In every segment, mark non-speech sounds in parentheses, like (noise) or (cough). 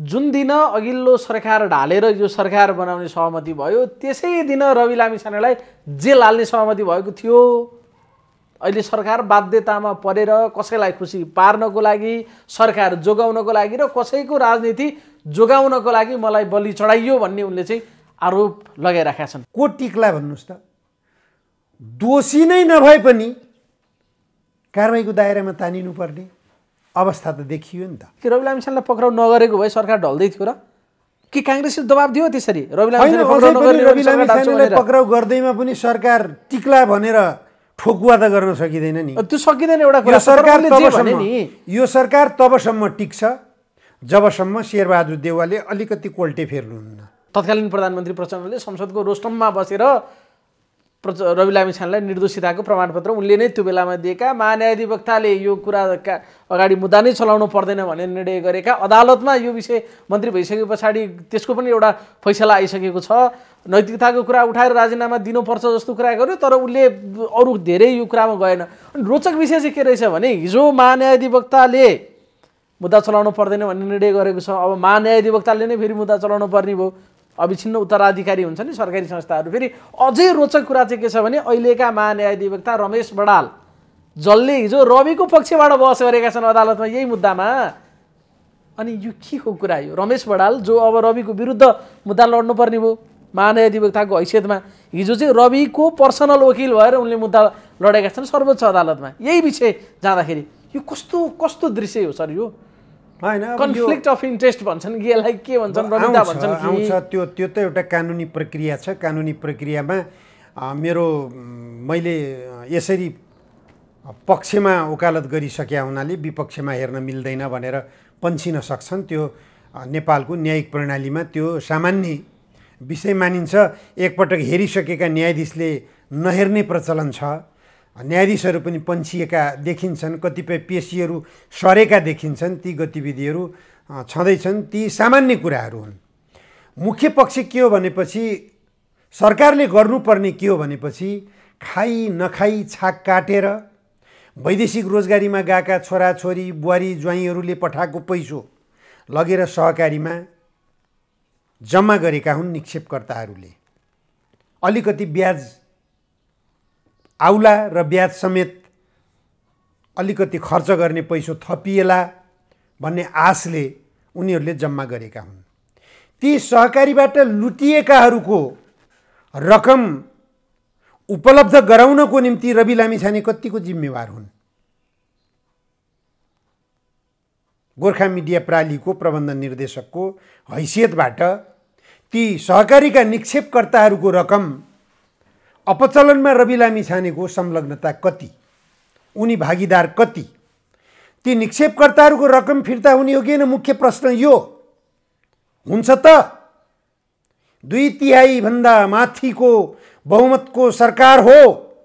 जुन दिन अघिल्लो सरकार ढालेर यो सरकार बनाउने सहमति भयो त्यसै दिन रवि लामी छानेलाई जेल हाल्ने सहमति भएको थियो अहिले सरकार बाध्यतामा परेर कसैलाई खुसी पार्नको लागि सरकार जोगाउनको लागि र कसैको राजनीति जोगाउनको लागि मलाई बलि चढाइयो भन्ने उनले चाहिँ आरोप लगाइराखेका छन् को टिक्ला भन्नुहोस् त दोषी नै नभए पनि कारवाहीको दायरामा तानिनुपर्ने अवस्था त देखियो नि त कि रवि लामिछानेलाई पक्राउ नगरेको भए सरकार ढल्दै थियो र कि काङ्ग्रेसले दबाब दियो त्यसरी रवि पक्राउ गर्दैमा पनि सरकार टिक्ला भनेर ठोकुवा त गर्न सकिँदैन नि त्यो सकिँदैन एउटा कुरा सरकारले नि यो सरकार तबसम्म टिक्छ जबसम्म शेरबहादुर देवालले अलिकति कोल्टे फेर्नुहुन्न तत्कालीन प्रधानमन्त्री प्रचण्डले संसदको रोस्टममा बसेर प्रच रवि लामिछानेलाई निर्दोषिताको प्रमाणपत्र उनले नै त्यो बेलामा दिएका महान्यायाधिवक्ताले यो कुराका अगाडि मुद्दा नै चलाउनु पर्दैन भन्ने निर्णय गरेका अदालतमा यो विषय मन्त्री भइसके पछाडि त्यसको पनि एउटा फैसला आइसकेको छ नैतिकताको कुरा उठाएर राजीनामा दिनुपर्छ जस्तो कुरा गर्यो तर उसले अरू धेरै यो कुरामा गएन अनि रोचक विषय चाहिँ के रहेछ भने हिजो महान्यायाधिवक्ताले मुद्दा चलाउनु पर्दैन भन्ने निर्णय गरेको छ अब महान्यायाधिवक्ताले नै फेरि मुद्दा चलाउनु पर्ने भयो अविच्छिन्न उत्तराधिकारी हुन्छ नि सरकारी संस्थाहरू फेरि अझै रोचक कुरा चाहिँ के छ भने अहिलेका महान्यायाधिवक्ता रमेश बडाल जसले हिजो रविको पक्षबाट बहस गरेका छन् अदालतमा यही मुद्दामा अनि यो के हो कुरा यो रमेश बडाल जो अब रविको विरुद्ध मुद्दा लड्नुपर्ने भयो महानयाधिवक्ताको हैसियतमा हिजो चाहिँ रविको पर्सनल वकिल भएर उनले मुद्दा लडेका छन् सर्वोच्च अदालतमा यही विषय जाँदाखेरि यो कस्तो कस्तो दृश्य हो सर यो कन्फ्लिक्ट अफ इन्ट्रेस्ट भन्छन् कि के भन्छन् भन्छन् आउँछ त्यो त्यो त एउटा कानुनी प्रक्रिया छ कानुनी प्रक्रियामा मेरो मैले यसरी पक्षमा वकालत गरिसकेका हुनाले विपक्षमा हेर्न मिल्दैन भनेर पन्सिन सक्छन् त्यो नेपालको न्यायिक प्रणालीमा त्यो सामान्य विषय मानिन्छ एकपटक हेरिसकेका न्यायाधीशले नहेर्ने प्रचलन छ न्यायाधीशहरू पनि पन्छिएका देखिन्छन् कतिपय पेसीहरू सरेका देखिन्छन् ती गतिविधिहरू छँदैछन् ती सामान्य कुराहरू हुन् मुख्य पक्ष के हो भनेपछि सरकारले गर्नुपर्ने के हो भनेपछि खाइ नखाइ छाक काटेर वैदेशिक रोजगारीमा गएका छोराछोरी बुहारी ज्वाइँहरूले पठाएको पैसो लगेर सहकारीमा जम्मा गरेका हुन् निक्षेपकर्ताहरूले अलिकति ब्याज आउला र ब्याज समेत अलिकति खर्च गर्ने पैसो थपिएला भन्ने आशले उनीहरूले जम्मा गरेका हुन् ती सहकारीबाट लुटिएकाहरूको रकम उपलब्ध गराउनको निम्ति रवि लामिछाने कतिको जिम्मेवार हुन् गोर्खा मिडिया प्रालीको प्रबन्ध निर्देशकको हैसियतबाट ती सहकारीका निक्षेपकर्ताहरूको रकम अपचलनमा रवि लामी छानेको संलग्नता कति उनी भागीदार कति ती निक्षेपकर्ताहरूको रकम फिर्ता हुने हो कि होइन मुख्य प्रश्न यो हुन्छ त दुई तिहाईभन्दा माथिको बहुमतको सरकार हो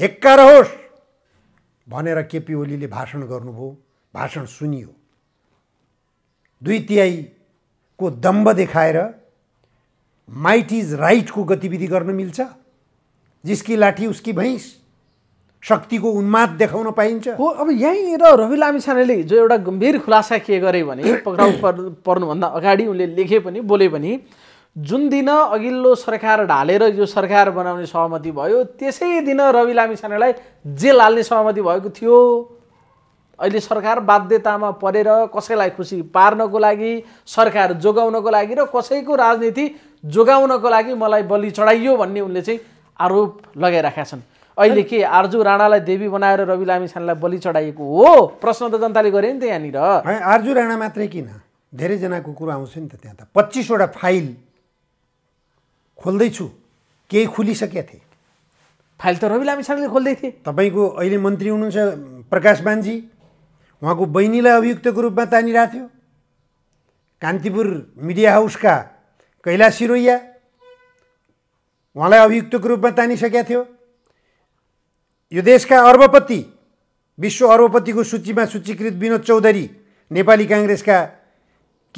हेक्का रहोस् भनेर केपी ओलीले भाषण गर्नुभयो भाषण सुनियो दुई तिहाईको दम्ब देखाएर माइट इज राइटको गतिविधि गर्न मिल्छ जिस्की लाठी उसकी भैँस शक्तिको उन्माद देखाउन पाइन्छ हो अब यहीँनिर रवि लामी जो एउटा गम्भीर खुलासा के गरे भने (coughs) पक्राउ पर् पर्नुभन्दा अगाडि उनले लेखे पनि बोले पनि जुन दिन अघिल्लो सरकार ढालेर यो सरकार बनाउने सहमति भयो त्यसै दिन रवि लामी जेल हाल्ने सहमति भएको थियो अहिले सरकार बाध्यतामा परेर कसैलाई खुसी पार्नको लागि सरकार जोगाउनको लागि र कसैको राजनीति जोगाउनको लागि मलाई बलि चढाइयो भन्ने उनले चाहिँ आरोप लगाइराखेका छन् अहिले के आर्जु राणालाई देवी बनाएर रवि लामिछानेलाई बलि चढाइएको हो प्रश्न त जनताले गरे नि त यहाँनिर आर्जु राणा मात्रै किन धेरैजनाको कुरो आउँछ नि त त्यहाँ त पच्चिसवटा फाइल खोल्दैछु केही खोलिसकेका थिए फाइल त रवि लामिछानेले खोल्दै थिए तपाईँको अहिले मन्त्री हुनुहुन्छ प्रकाश बान्जी उहाँको बहिनीलाई अभियुक्तको रूपमा तानिरहेको थियो कान्तिपुर मिडिया हाउसका कैलाश सिरोइया उहाँलाई अभियुक्तको रूपमा तानिसकेका थियो यो देशका अर्बपति विश्व अर्बपतिको सूचीमा सूचीकृत विनोद चौधरी नेपाली काङ्ग्रेसका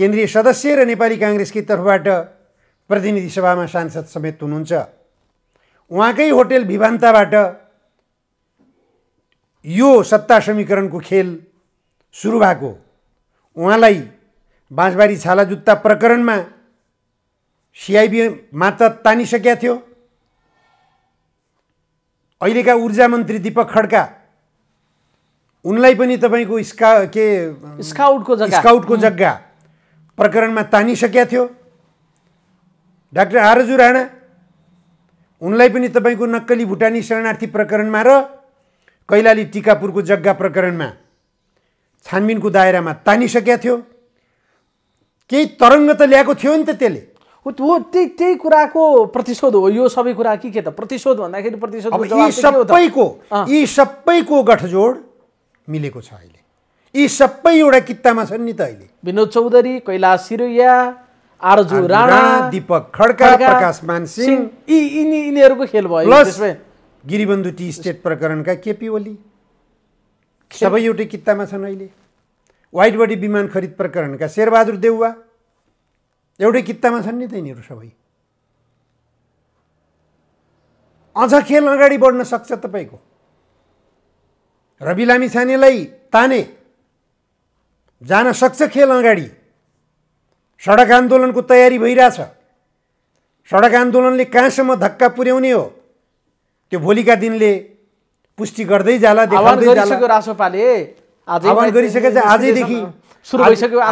केन्द्रीय सदस्य र नेपाली काङ्ग्रेसकै तर्फबाट प्रतिनिधि सभामा सांसद समेत हुनुहुन्छ उहाँकै होटेल भिभान्ताबाट यो सत्ता समीकरणको खेल सुरु भएको उहाँलाई बाँसबारी छाला जुत्ता प्रकरणमा सिआइबी मात्र तानिसकेका थियो अहिलेका ऊर्जा मन्त्री दीपक खड्का उनलाई पनि तपाईँको स्का के स्काउटको स्काउटको जग्गा प्रकरणमा तानिसकेका थियो डाक्टर आरजु राणा उनलाई पनि तपाईँको नक्कली भुटानी शरणार्थी प्रकरणमा र कैलाली टिकापुरको जग्गा प्रकरणमा छानबिनको दायरामा तानिसकेका थियो केही तरङ्ग त ल्याएको थियो नि त त्यसले हो त्यही त्यही कुराको प्रतिशोध हो यो सबै कुरा के के त प्रतिशोध भन्दाखेरि प्रतिशोध यी सबैको यी सबैको गठजोड मिलेको छ अहिले यी सबै एउटा कितामा छन् नि त अहिले विनोद चौधरी कैलाश सिरुया आरजु राणा दीपक खड्का प्रकाश सिंह यी यिनी यिनीहरूको खेल भयो गिरिबन्धु टी स्टेट प्रकरणका केपी ओली सबै एउटै कितामा छन् अहिले वाइट बडी विमान खरिद प्रकरणका शेरबहादुर देउवा एउटै कितामा छन् नि त तिनीहरू सबै अझ खेल अगाडि बढ्न सक्छ तपाईँको रवि लामी छानेलाई ताने जान सक्छ खेल अगाडि सडक आन्दोलनको तयारी भइरहेछ सडक आन्दोलनले कहाँसम्म धक्का पुर्याउने हो त्यो भोलिका दिनले पुष्टि गर्दै जाला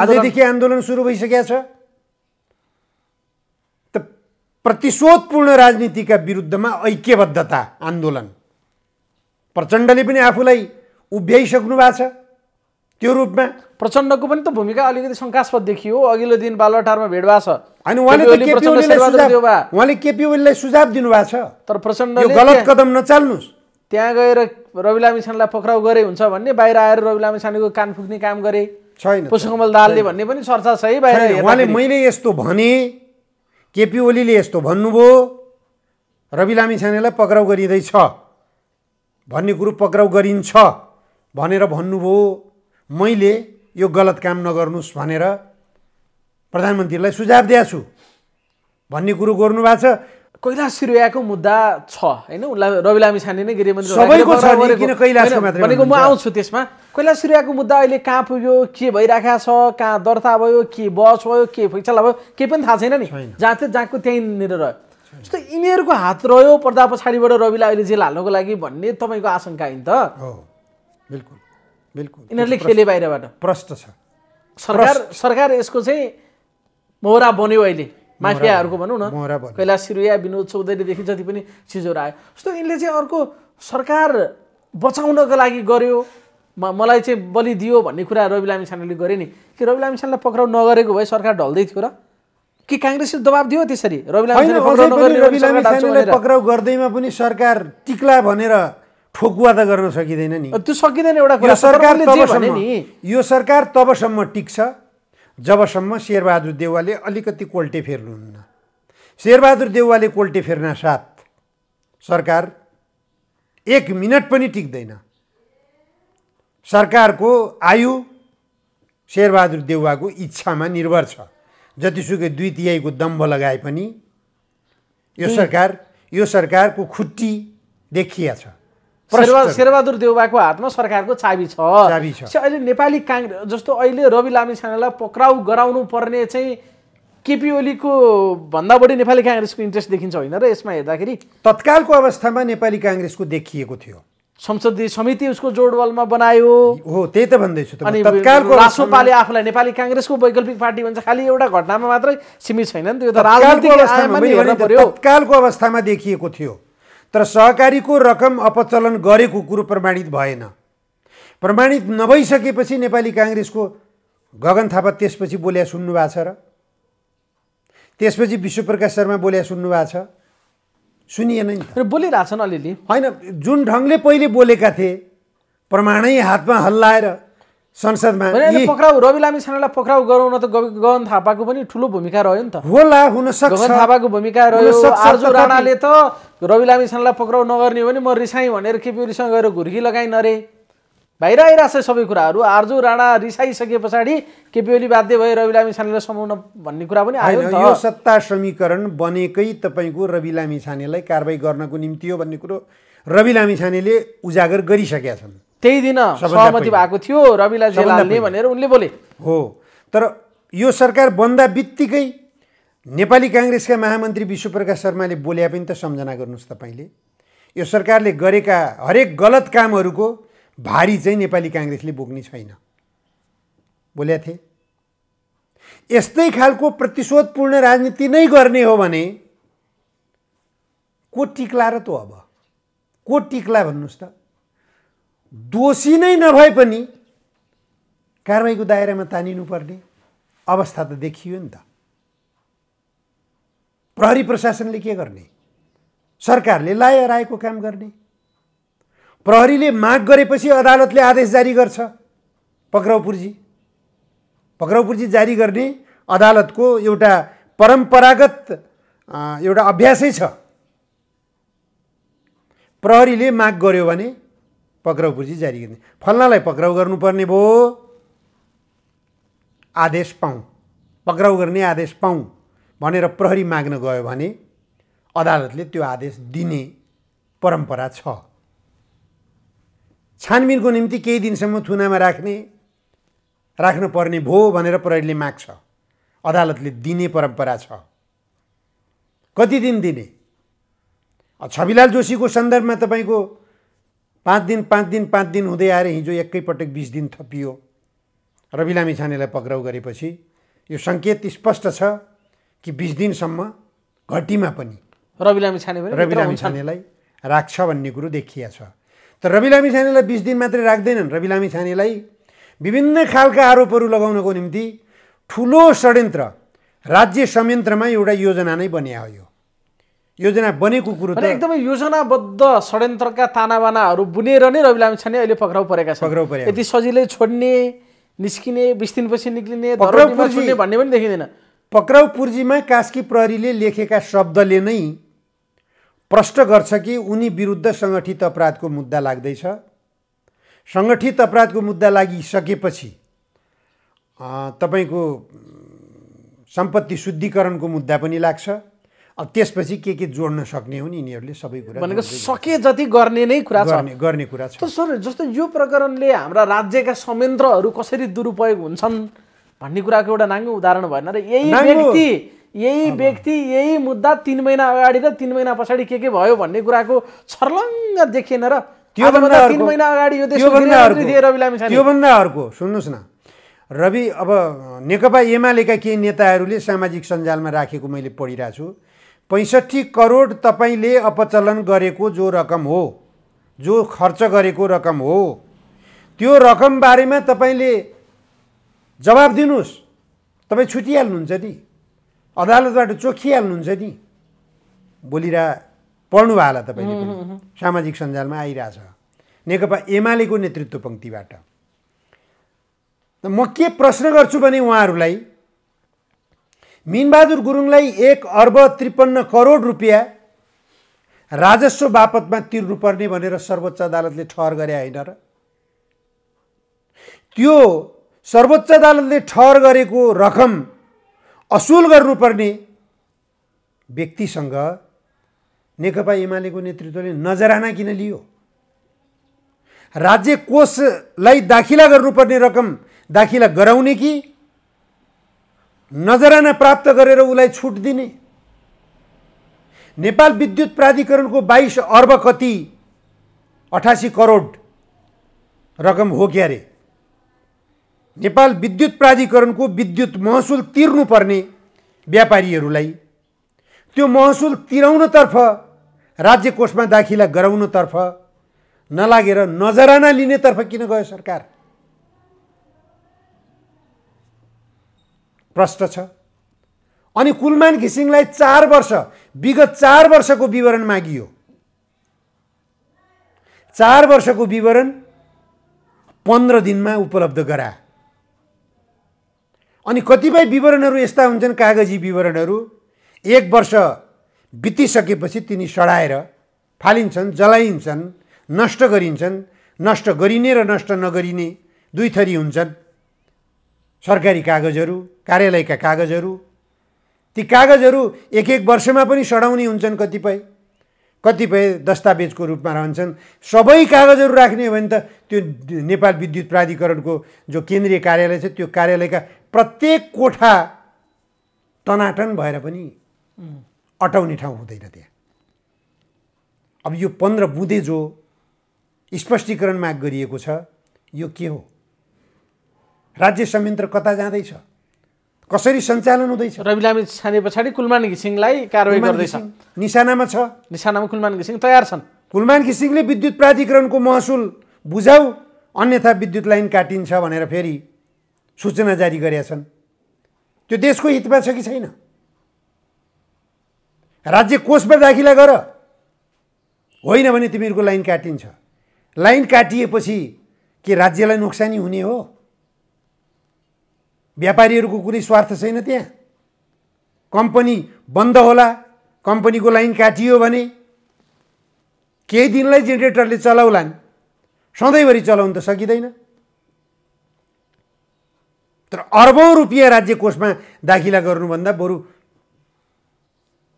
आजैदेखि आन्दोलन सुरु भइसकेको छ प्रतिशोधपूर्ण राजनीतिका विरुद्धमा ऐक्यबद्धता आन्दोलन प्रचण्डले पनि आफूलाई उभ्याइसक्नु भएको छ त्यो रूपमा प्रचण्डको पनि त भूमिका अलिकति शङ्कास्पद देखियो अघिल्लो दिन बालवाटारमा भेट भएको छ उहाँले केपी ओलीलाई सुझाव दिनुभएको छ तर प्रचण्ड गलत कदम नचाल्नुहोस् त्यहाँ गएर रवि लामिछानेलाई पक्राउ गरे हुन्छ भन्ने बाहिर आएर रवि लामिछानेको कान फुक्ने काम गरे छैन पुष्पकमल दालले भन्ने पनि चर्चा छ है बाहिर उहाँले मैले यस्तो भने केपी ओलीले यस्तो भन्नुभयो रवि लामी छानेलाई पक्राउ गरिँदैछ भन्ने कुरो पक्राउ गरिन्छ भनेर भन्नुभयो मैले यो गलत काम नगर्नुहोस् भनेर प्रधानमन्त्रीलाई सुझाव दिएको छु भन्ने कुरो गर्नुभएको छ कैलाश सिरियाको मुद्दा छ होइन उसलाई रवि लामी छाने नै गृहमन्त्री भनेको म आउँछु त्यसमा कैलाश सिरियाको मुद्दा अहिले कहाँ पुग्यो के भइरहेको छ कहाँ दर्ता भयो के बस भयो के फैसला भयो केही पनि थाहा छैन नि जहाँ चाहिँ जहाँको त्यहीँनिर रह्यो जस्तो यिनीहरूको हात रह्यो पर्दा पछाडिबाट रविलाई अहिले जेल हाल्नुको लागि भन्ने तपाईँको आशंका होइन त बिल्कुल बिल्कुल यिनीहरूले खेले बाहिरबाट प्रष्ट छ सरकार सरकार यसको चाहिँ मोहरा बन्यो अहिले माफियाहरूको भनौँ न कैलाश सिरुया विनोद चौधरीदेखि जति पनि चिजहरू आयो जस्तो यिनले चाहिँ अर्को सरकार बचाउनको लागि गर्यो मलाई चाहिँ बलि दियो भन्ने कुरा रवि लामी छानेले गरे नि कि रवि लामी छानेलाई पक्राउ नगरेको भए सरकार ढल्दै थियो र कि काङ्ग्रेसले दबाब दियो त्यसरी रवि पक्राउ गर्दैमा पनि सरकार टिक्ला भनेर ठोकुवा त गर्न सकिँदैन नि त्यो सकिँदैन एउटा कुरा सरकारले जे भने नि यो सरकार तबसम्म टिक्छ जबसम्म शेरबहादुर देउवाले अलिकति कोल्टे फेर्नुहुन्न शेरबहादुर देउवाले कोल्टे फेर्न साथ सरकार एक मिनट पनि टिक्दैन सरकारको आयु शेरबहादुर देउवाको इच्छामा निर्भर छ जतिसुकै दुई तिहाईको दम्भ लगाए पनि यो सरकार यो सरकारको खुट्टी देखिया छ शेरबहादुर देउबाको हातमा सरकारको चाबी छ अहिले नेपाली काङ्ग्रेस जस्तो अहिले रवि लामी छानालाई पक्राउ गराउनु पर्ने चाहिँ केपी ओलीको भन्दा बढी नेपाली काङ्ग्रेसको इन्ट्रेस्ट देखिन्छ होइन र यसमा हेर्दाखेरि तत्कालको अवस्थामा नेपाली काङ्ग्रेसको देखिएको थियो संसदीय समिति उसको जोडवालमा बनायो हो त्यही त भन्दैछु अनि राष्ट्रपाले आफूलाई नेपाली काङ्ग्रेसको वैकल्पिक पार्टी भन्छ खालि एउटा घटनामा मात्रै सीमित छैन नि त्यो त राजनीतिक तत्कालको अवस्थामा देखिएको थियो तर सहकारीको रकम अपचलन गरेको कुरो प्रमाणित भएन प्रमाणित नभइसकेपछि नेपाली काङ्ग्रेसको गगन थापा त्यसपछि बोल्या सुन्नुभएको छ र त्यसपछि विश्वप्रकाश शर्मा बोल्या सुन्नुभएको छ सुनिएन नि र बोलिरहेछन् अलिअलि होइन जुन ढङ्गले पहिले बोलेका थिए प्रमाणै हातमा हल्लाएर संसदमा पक्राउ रवि लामी छानेलाई पक्राउ गराउन त गगन थापाको पनि ठुलो भूमिका रह्यो नि त होला हुन सक्छ गगन थापाको भूमिका रह्यो आर्जु राणाले त रवि लामी छानेलाई पक्राउ नगर्ने हो भने म रिसाएँ भनेर केपी ओलीसँग गएर घुर्की लगाइ नरे बाहिर आइरहेको छ सबै कुराहरू आर्जु राणा रिसाइसके पछाडि केपी ओली बाध्य भए रवि लामी छानेलाई समाउन भन्ने कुरा पनि आयो यो सत्ता समीकरण बनेकै तपाईँको रवि लामी छानेलाई कारवाही गर्नको निम्ति हो भन्ने कुरो रवि लामी छानेले उजागर गरिसकेका छन् त्यही दिन सहमति भएको थियो जेल हाल्ने भनेर उनले बोले हो तर यो सरकार बन्दा बित्तिकै नेपाली काङ्ग्रेसका महामन्त्री विश्वप्रकाश शर्माले बोले पनि त सम्झना गर्नुहोस् तपाईँले यो सरकारले गरेका हरेक गलत कामहरूको भारी चाहिँ नेपाली काङ्ग्रेसले बोक्ने छैन बोलेका थिए यस्तै खालको प्रतिशोधपूर्ण राजनीति नै गर्ने हो भने को टिक्ला र त अब को टिक्ला भन्नुहोस् त दोषी नै नभए पनि कारवाहीको दायरामा तानिनुपर्ने अवस्था त देखियो नि त प्रहरी प्रशासनले के गर्ने सरकारले लाय रायको काम गर्ने प्रहरीले माग गरेपछि अदालतले आदेश जारी गर्छ पक्राउपुर्जी पक्राउपुर्जी जारी गर्ने अदालतको एउटा परम्परागत एउटा अभ्यासै छ प्रहरीले माग गर्यो भने पक्राउ पुर्जी जारी गर्ने फल्नालाई पक्राउ गर्नुपर्ने भयो आदेश पाउँ पक्राउ गर्ने आदेश पाउँ भनेर प्रहरी माग्न गयो भने अदालतले त्यो आदेश दिने परम्परा छ छानबिनको निम्ति केही दिनसम्म थुनामा राख्ने राख्नु पर्ने भो भनेर प्रहरीले माग्छ अदालतले दिने परम्परा छ कति दिन दिने छविलाल जोशीको सन्दर्भमा तपाईँको पाँच दिन पाँच दिन पाँच दिन हुँदै आएर हिजो एकैपटक बिस दिन थपियो रवि लामी छानेलाई पक्राउ गरेपछि यो सङ्केत स्पष्ट छ कि बिस दिनसम्म घटीमा पनि रवि लामी छाने रवि लामी छानेलाई राख्छ भन्ने कुरो देखिया छ तर रवि लामी छानेलाई बिस दिन मात्रै राख्दैनन् रवि लामी छानेलाई विभिन्न खालका आरोपहरू लगाउनको निम्ति ठुलो षड्यन्त्र राज्य संयन्त्रमा एउटा योजना नै बनिया हो यो योजना बनेको कुरो त एकदमै योजनाबद्ध षड्यन्त्रका तानाबानाहरू बुनेर नै रवि लामिछाने अहिले पक्राउ परेका छन् पक्राउ परे यति सजिलै छोड्ने निस्किने बिस दिनपछि पुर्जी भन्ने पनि देखिँदैन पक्राउ पुर्जीमा कास्की प्रहरीले लेखेका शब्दले नै प्रष्ट गर्छ कि उनी विरुद्ध सङ्गठित अपराधको मुद्दा लाग्दैछ सङ्गठित अपराधको मुद्दा लागिसकेपछि तपाईँको सम्पत्ति शुद्धिकरणको मुद्दा पनि लाग्छ अब त्यसपछि के के जोड्न सक्ने हुन् यिनीहरूले सबै कुरा भनेको सके जति गर्ने नै कुरा छ गर्ने कुरा छ सर जस्तो यो प्रकरणले हाम्रा राज्यका संयन्त्रहरू कसरी दुरुपयोग हुन्छन् भन्ने कुराको एउटा नाङ्गो उदाहरण भएन र यही व्यक्ति यही व्यक्ति यही मुद्दा तिन महिना अगाडि र तिन महिना पछाडि के के भयो भन्ने कुराको छर्लङ्ग देखिएन र त्योभन्दा अगाडि यो त्योभन्दा अर्को सुन्नुहोस् न रवि अब नेकपा एमालेका केही नेताहरूले सामाजिक सञ्जालमा राखेको मैले पढिरहेको छु पैँसठी करोड तपाईँले अपचलन गरेको जो रकम हो जो खर्च गरेको रकम हो त्यो रकम बारेमा तपाईँले जवाब दिनुहोस् तपाईँ छुटिहाल्नुहुन्छ नि अदालतबाट चोखिहाल्नुहुन्छ नि बोलिरह पढ्नुभयो होला तपाईँले सामाजिक सञ्जालमा आइरहेछ नेकपा एमालेको नेतृत्व पङ्क्तिबाट म के प्रश्न गर्छु भने उहाँहरूलाई मिनबहादुर गुरुङलाई एक अर्ब त्रिपन्न करोड रुपियाँ राजस्व बापतमा तिर्नुपर्ने भनेर सर्वोच्च अदालतले ठहर गरे होइन र त्यो सर्वोच्च अदालतले ठहर गरेको रकम असुल गर्नुपर्ने व्यक्तिसँग नेकपा एमालेको नेतृत्वले नजराना किन लियो राज्य कोषलाई दाखिला गर्नुपर्ने रकम दाखिला गराउने कि नजराना प्राप्त गरेर उसलाई छुट दिने नेपाल विद्युत प्राधिकरणको बाइस अर्ब कति अठासी करोड रकम हो क्या अरे नेपाल विद्युत प्राधिकरणको विद्युत महसुल तिर्नुपर्ने व्यापारीहरूलाई त्यो महसुल तिराउनतर्फ राज्य कोषमा दाखिला गराउनतर्फ नलागेर नजराना लिनेतर्फ किन गयो सरकार प्रष्ट छ अनि कुलमान घिसिङलाई चार वर्ष विगत चार वर्षको विवरण मागियो चार वर्षको विवरण पन्ध्र दिनमा उपलब्ध गरा अनि कतिपय विवरणहरू यस्ता हुन्छन् कागजी विवरणहरू एक वर्ष बितिसकेपछि तिनी सडाएर फालिन्छन् जलाइन्छन् नष्ट गरिन्छन् नष्ट गरिने र नष्ट नगरिने दुई थरी हुन्छन् सरकारी कागजहरू कार्यालयका कागजहरू ती कागजहरू एक एक वर्षमा पनि सडाउने हुन्छन् कतिपय कतिपय दस्तावेजको रूपमा रहन्छन् सबै कागजहरू राख्ने हो भने त त्यो नेपाल विद्युत प्राधिकरणको जो केन्द्रीय कार्यालय छ त्यो कार्यालयका प्रत्येक कोठा तनाटन भएर पनि अटाउने ठाउँ हुँदैन त्यहाँ अब यो पन्ध्र बुँदे जो स्पष्टीकरण माग गरिएको छ यो के हो राज्य संयन्त्र कता जाँदैछ कसरी सञ्चालन हुँदैछ रवि लामी छाने पछाडि कुलमान घिसिङलाई कारवाही गर्दैछ निशानामा छ निशानामा कुलमान घिसिङ तयार छन् कुलमान घिसिङले विद्युत प्राधिकरणको महसुल बुझाऊ अन्यथा विद्युत लाइन काटिन्छ भनेर फेरि सूचना जारी गरेका छन् त्यो देशको हितमा छ कि छैन राज्य कोषमा दाखिला गर होइन भने तिमीहरूको लाइन काटिन्छ लाइन काटिएपछि के राज्यलाई नोक्सानी हुने हो व्यापारीहरूको कुनै स्वार्थ छैन त्यहाँ कम्पनी बन्द होला कम्पनीको लाइन काटियो भने केही दिनलाई जेनेरेटरले चलाउलान् सधैँभरि चलाउनु त सकिँदैन तर अर्बौँ रुपियाँ राज्य कोषमा दाखिला गर्नुभन्दा बरु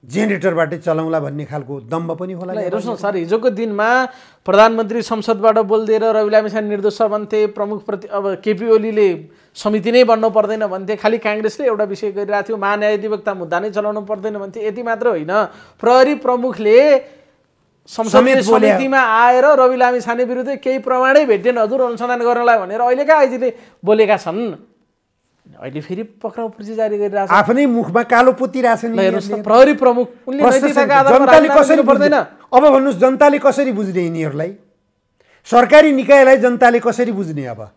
जेनेरेटरबाटै चलाउँला भन्ने खालको दम्ब पनि होला हेर्नुहोस् न सर हिजोको दिनमा प्रधानमन्त्री संसदबाट बोलिदिएर रवि लामिछाने निर्दोष भन्थे प्रमुख प्रति अब केपी ओलीले समिति नै बन्नु पर्दैन भन्थे खालि काङ्ग्रेसले एउटा विषय गरिरहेको थियो महान्यायाधिवक्ता मुद्दा नै चलाउनु पर्दैन भन्थे यति मात्र होइन प्रहरी प्रमुखले संसदीय समितिमा आएर रवि लामिछाने विरुद्ध केही प्रमाणै भेटेन हजुर अनुसन्धान गर्नलाई भनेर अहिलेका आइजीले बोलेका छन् अहिले फेरि पक्राउ पुर्ची जारी गरिरहेको आफ्नै मुखमा कालो पोतिरहेछन् प्रहरी प्रमुख उनले जनताले कसरी पर्दैन अब भन्नुहोस् जनताले कसरी बुझ्ने यिनीहरूलाई सरकारी निकायलाई जनताले कसरी बुझ्ने अब